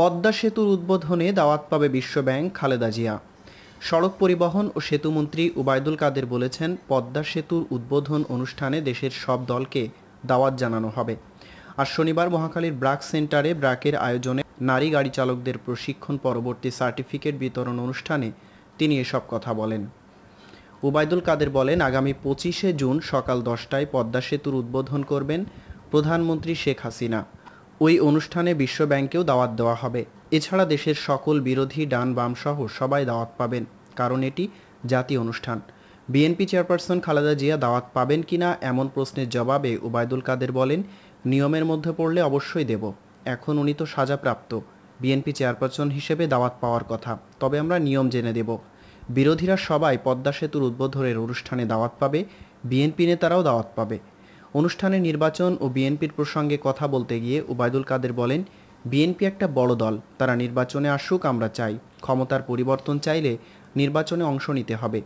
পদ্মা সেতুর উদ্বোধনে দাওয়াত পাবে বিশ্বব্যাংক খালেদা জিয়া সড়ক পরিবহন ও সেতুমন্ত্রী উবায়দুল কাদের বলেছেন পদ্মা সেতুর উদ্বোধন অনুষ্ঠানে দেশের সব দলকে দাওয়াত জানানো হবে আর শনিবার মহাখালীর ব্রাক সেন্টারে ব্রাকের আয়োজনে নারী গাড়ি চালকদের প্রশিক্ষণ পরবর্তী সার্টিফিকেট বিতরণ অনুষ্ঠানে তিনি এসব কথা বলেন উবায়দুল কাদের বলেন আগামী পঁচিশে জুন সকাল দশটায় পদ্মা সেতুর উদ্বোধন করবেন প্রধানমন্ত্রী শেখ হাসিনা ওই অনুষ্ঠানে বিশ্বব্যাংকেও দাওয়াত দেওয়া হবে এছাড়া দেশের সকল বিরোধী ডান বামসহ সবাই দাওয়াত পাবেন কারণ এটি জাতীয় অনুষ্ঠান বিএনপি চেয়ারপারসন খালেদা জিয়া দাওয়াত পাবেন কিনা এমন প্রশ্নের জবাবে ওবায়দুল কাদের বলেন নিয়মের মধ্যে পড়লে অবশ্যই দেব এখন উনি তো সাজাপ্রাপ্ত বিএনপি চেয়ারপারসন হিসেবে দাওয়াত পাওয়ার কথা তবে আমরা নিয়ম জেনে দেব বিরোধীরা সবাই পদ্মা সেতুর উদ্বোধনের অনুষ্ঠানে দাওয়াত পাবে বিএনপি নেতারাও দাওয়াত পাবে অনুষ্ঠানে নির্বাচন ও বিএনপির প্রসঙ্গে কথা বলতে গিয়ে ওবায়দুল কাদের বলেন বিএনপি একটা বড় দল তারা নির্বাচনে আসুক আমরা চাই ক্ষমতার পরিবর্তন চাইলে নির্বাচনে অংশ নিতে হবে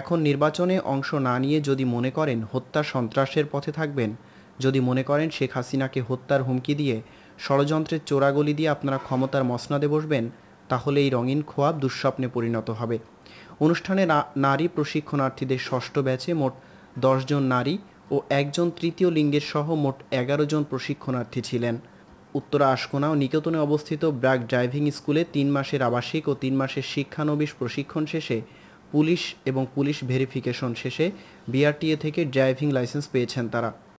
এখন নির্বাচনে অংশ না নিয়ে যদি মনে করেন হত্যা সন্ত্রাসের পথে থাকবেন যদি মনে করেন শেখ হাসিনাকে হত্যার হুমকি দিয়ে ষড়যন্ত্রের চোরাগলি দিয়ে আপনারা ক্ষমতার মসনাদে বসবেন তাহলে এই রঙিন খোয়াব দুঃস্বপ্নে পরিণত হবে অনুষ্ঠানে নারী প্রশিক্ষণার্থীদের ষষ্ঠ ব্যাচে মোট দশজন নারী ও একজন তৃতীয় লিঙ্গের সহ মোট এগারো জন প্রশিক্ষণার্থী ছিলেন উত্তরা আশকোনা ও নিকেতনে অবস্থিত ব্র্যাক ড্রাইভিং স্কুলে তিন মাসের আবাসিক ও তিন মাসের শিক্ষানবিশ প্রশিক্ষণ শেষে পুলিশ এবং পুলিশ ভেরিফিকেশন শেষে বিআরটিএ থেকে ড্রাইভিং লাইসেন্স পেয়েছেন তারা